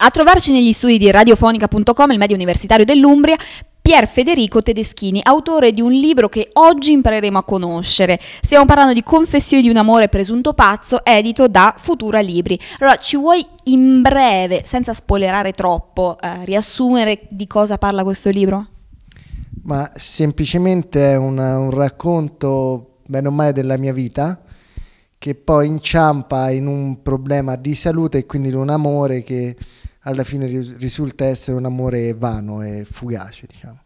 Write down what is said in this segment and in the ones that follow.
A trovarci negli studi di radiofonica.com, il medio universitario dell'Umbria, Pier Federico Tedeschini, autore di un libro che oggi impareremo a conoscere. Stiamo parlando di Confessioni di un amore presunto pazzo, edito da Futura Libri. Allora, ci vuoi in breve, senza spoilerare troppo, eh, riassumere di cosa parla questo libro? Ma semplicemente è una, un racconto, bene o male, della mia vita, che poi inciampa in un problema di salute e quindi in un amore che alla fine risulta essere un amore vano e fugace, diciamo.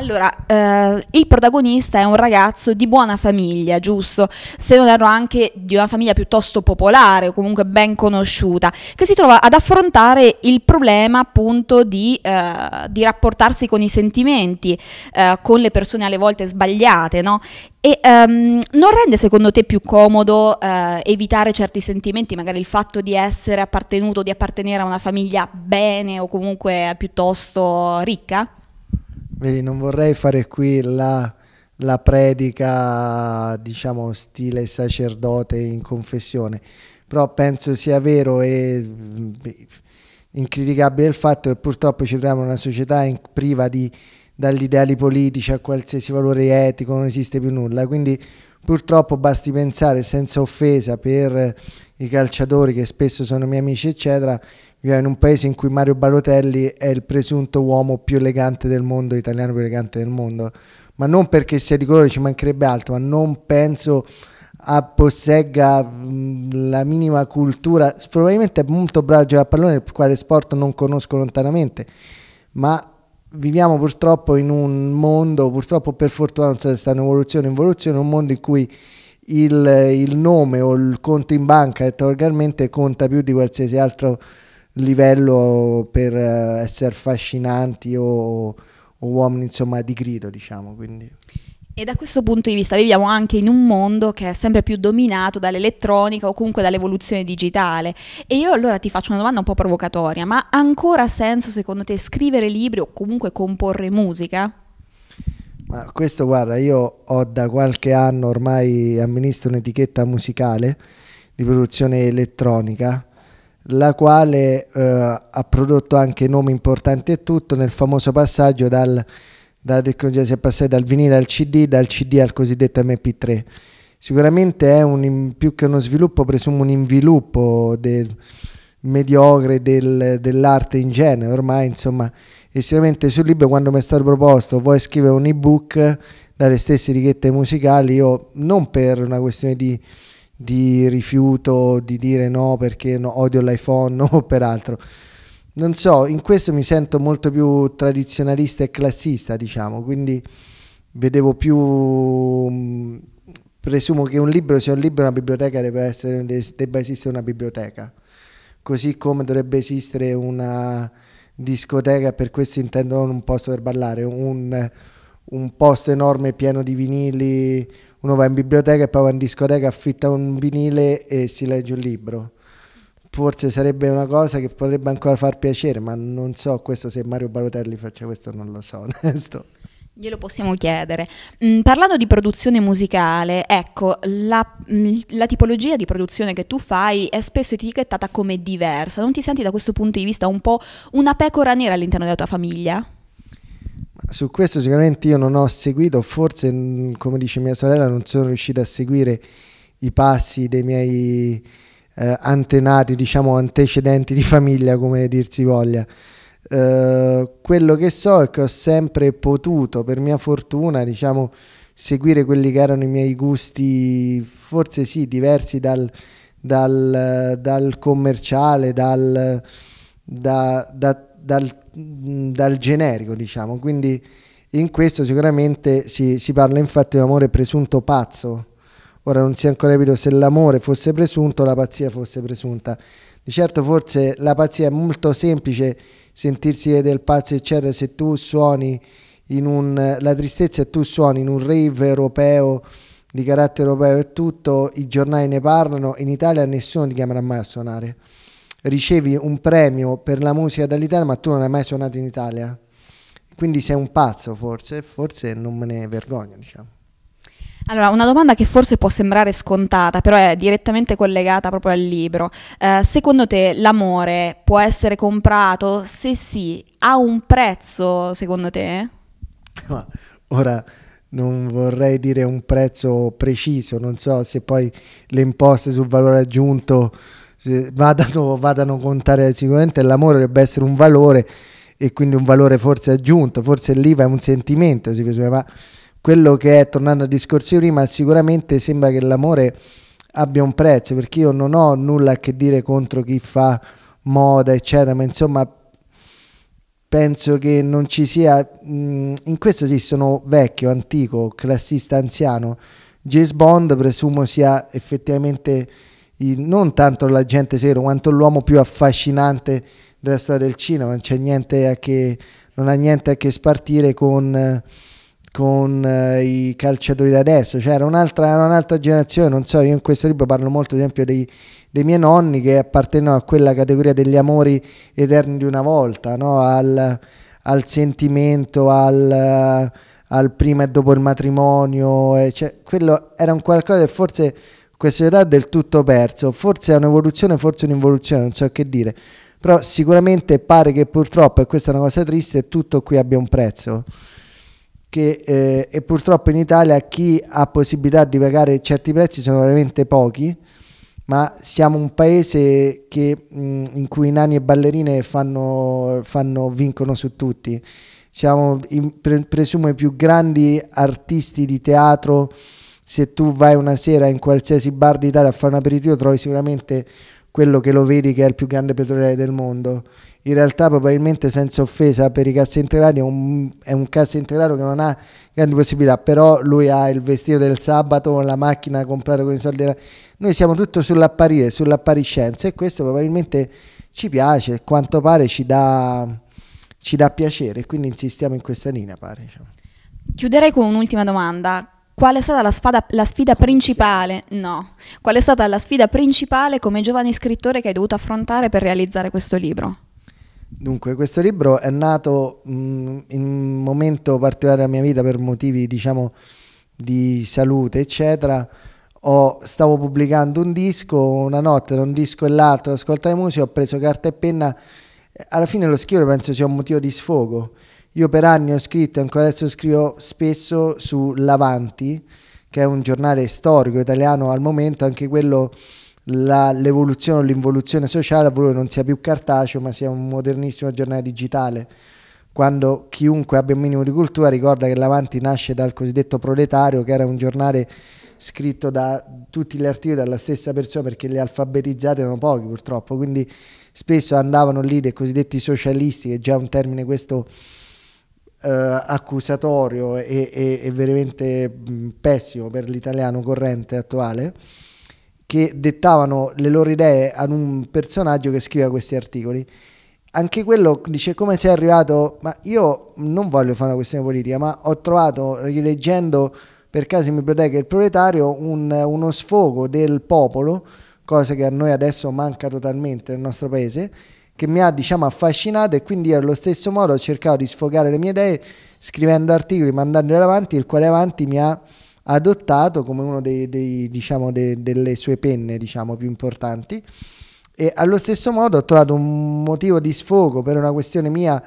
Allora, eh, il protagonista è un ragazzo di buona famiglia, giusto? Se non erro anche di una famiglia piuttosto popolare o comunque ben conosciuta, che si trova ad affrontare il problema appunto di, eh, di rapportarsi con i sentimenti, eh, con le persone alle volte sbagliate, no? E um, non rende secondo te più comodo uh, evitare certi sentimenti, magari il fatto di essere appartenuto, di appartenere a una famiglia bene o comunque piuttosto ricca? Vedi, non vorrei fare qui la, la predica, diciamo, stile sacerdote in confessione, però penso sia vero e incriticabile il fatto che purtroppo ci troviamo in una società in, priva di, dagli ideali politici a qualsiasi valore etico, non esiste più nulla, quindi purtroppo basti pensare senza offesa per i calciatori che spesso sono miei amici eccetera Viviamo in un paese in cui Mario Barotelli è il presunto uomo più elegante del mondo, italiano più elegante del mondo, ma non perché sia di colore, ci mancherebbe altro, ma non penso a possegga mm, la minima cultura, probabilmente è molto bravo a giocare a pallone, il quale sport non conosco lontanamente, ma viviamo purtroppo in un mondo, purtroppo per fortuna non so se sta in evoluzione o involuzione, un mondo in cui il, il nome o il conto in banca letteralmente conta più di qualsiasi altro livello per eh, essere affascinanti o, o uomini insomma di grido diciamo quindi e da questo punto di vista viviamo anche in un mondo che è sempre più dominato dall'elettronica o comunque dall'evoluzione digitale. E io allora ti faccio una domanda un po' provocatoria, ma ha ancora senso secondo te scrivere libri o comunque comporre musica? Ma questo guarda, io ho da qualche anno ormai amministro un'etichetta musicale di produzione elettronica la quale eh, ha prodotto anche nomi importanti e tutto nel famoso passaggio dal, dal, si è passati dal vinile al CD, dal CD al cosiddetto MP3. Sicuramente è un, più che uno sviluppo, presumo un inviluppo del, mediocre del, dell'arte in genere, ormai insomma, e sicuramente sul libro quando mi è stato proposto vuoi scrivere un ebook dalle stesse etichette musicali, io non per una questione di di rifiuto, di dire no perché no, odio l'iPhone o per altro. Non so, in questo mi sento molto più tradizionalista e classista, diciamo, quindi vedevo più... Mm, presumo che un libro sia un libro, una biblioteca debba, essere, debba esistere una biblioteca, così come dovrebbe esistere una discoteca, per questo intendo non un posto per ballare, un, un posto enorme pieno di vinili, uno va in biblioteca e poi va in discoteca, affitta un vinile e si legge un libro. Forse sarebbe una cosa che potrebbe ancora far piacere, ma non so questo se Mario Barotelli faccia questo, non lo so, onesto. Glielo possiamo chiedere. Mm, parlando di produzione musicale, ecco, la, mm, la, tipologia di produzione che tu fai è spesso etichettata come diversa. Non ti senti da questo punto di vista un po' una pecora nera all'interno della tua famiglia? su questo sicuramente io non ho seguito, forse mm, come dice mia sorella non sono riuscito a seguire i passi dei miei eh, antenati, diciamo antecedenti di famiglia come dir si voglia. Eh, quello che so è che ho sempre potuto, per mia fortuna, diciamo, seguire quelli che erano i miei gusti, forse sì, diversi dal, dal, dal commerciale, dal, da, da, dal Mm, dal generico, diciamo. Quindi in questo sicuramente si, si parla infatti di un amore presunto pazzo. Ora non si è ancora capito se l'amore fosse presunto o la pazzia fosse presunta. Di certo forse la pazzia è molto semplice sentirsi del pazzo eccetera se tu suoni in un... la tristezza e tu suoni in un rave europeo di carattere europeo e tutto, i giornali ne parlano, in Italia nessuno ti chiamerà mai a suonare ricevi un premio per la musica dall'Italia, ma tu non hai mai suonato in Italia. Quindi sei un pazzo, forse, forse non me ne vergogno, diciamo. Allora, una domanda che forse può sembrare scontata, però è direttamente collegata proprio al libro. Eh, secondo te l'amore può essere comprato? Se sì, ha un prezzo, secondo te? ora non vorrei dire un prezzo preciso, non so se poi le imposte sul valore aggiunto vadano, vadano a contare sicuramente l'amore dovrebbe essere un valore e quindi un valore forse aggiunto, forse l'IVA è un sentimento, ma quello che è, tornando al discorso di prima, sicuramente sembra che l'amore abbia un prezzo, perché io non ho nulla a che dire contro chi fa moda, eccetera, ma insomma penso che non ci sia, mh, in questo sì sono vecchio, antico, classista, anziano, James Bond presumo sia effettivamente non tanto l'agente zero quanto l'uomo più affascinante della storia del cinema, non, che, non ha niente a che spartire con, con eh, i calciatori da adesso, cioè era un'altra, un'altra, generazione, non so, io in questo libro parlo molto ad esempio dei, dei miei nonni che appartengono a quella categoria degli amori eterni di una volta, no? al, al, sentimento, al, al, prima e dopo il matrimonio, cioè, quello era un qualcosa che forse questo era del tutto perso, forse è un'evoluzione, forse un'involuzione, non so che dire, però sicuramente pare che purtroppo, e questa è una cosa triste, tutto qui abbia un prezzo. Che, eh, e purtroppo in Italia chi ha possibilità di pagare certi prezzi sono veramente pochi, ma siamo un paese che, mh, in cui nani e ballerine fanno, fanno, vincono su tutti. Siamo, in, pre, presumo, i più grandi artisti di teatro se tu vai una sera in qualsiasi bar d'Italia a fare un aperitivo trovi sicuramente quello che lo vedi che è il più grande petroliere del mondo. In realtà probabilmente senza offesa per i cassi integrali è un, è un cassa integrato che non ha grandi possibilità, però lui ha il vestito del sabato, la macchina comprare con i soldi. Della... Noi siamo tutto sull'apparire, sull'appariscenza e questo probabilmente ci piace, a quanto pare ci dà, ci dà piacere, quindi insistiamo in questa linea pare. Diciamo. Chiuderei con un'ultima domanda Qual è stata la, sfada, la sfida principale? No. Qual è stata la sfida principale come giovane scrittore che hai dovuto affrontare per realizzare questo libro? Dunque, questo libro è nato mh, mm, in un momento particolare della mia vita per motivi, diciamo, di salute, eccetera. Ho, stavo pubblicando un disco, una notte da un disco e l'altro, ad ascoltare musica, ho preso carta e penna. Alla fine lo scrivere penso sia un motivo di sfogo. Io per anni ho scritto e ancora adesso scrivo spesso su L'Avanti, che è un giornale storico italiano al momento, anche quello la, l'evoluzione o l'involuzione sociale ha voluto che non sia più cartaceo ma sia un modernissimo giornale digitale. Quando chiunque abbia un minimo di cultura ricorda che l'Avanti nasce dal cosiddetto proletario, che era un giornale scritto da tutti gli articoli dalla stessa persona perché gli alfabetizzati erano pochi purtroppo, quindi spesso andavano lì dei cosiddetti socialisti, che è già un termine questo Uh, accusatorio e, e, e veramente mh, mm, pessimo per l'italiano corrente attuale, che dettavano le loro idee ad un personaggio che scriveva questi articoli. Anche quello dice come sei arrivato, ma io non voglio fare una questione politica, ma ho trovato, rileggendo per caso in biblioteca il proletario, un, uno sfogo del popolo, cosa che a noi adesso manca totalmente nel nostro paese, che mi ha diciamo, affascinato e quindi allo stesso modo ho cercato di sfogare le mie idee scrivendo articoli, mandandoli avanti, il quale avanti mi ha adottato come una diciamo, delle sue penne diciamo, più importanti e allo stesso modo ho trovato un motivo di sfogo per una questione mia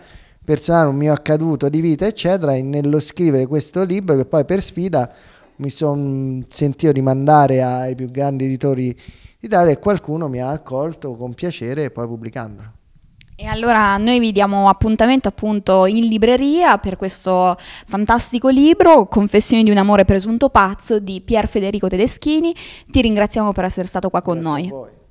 personale, un mio accaduto di vita eccetera nello scrivere questo libro che poi per sfida mi sono sentito mandare ai più grandi editori d'Italia e qualcuno mi ha accolto con piacere poi pubblicandolo. E allora noi vi diamo appuntamento appunto in libreria per questo fantastico libro Confessioni di un amore presunto pazzo di Pier Federico Tedeschini. Ti ringraziamo per essere stato qua con Grazie noi.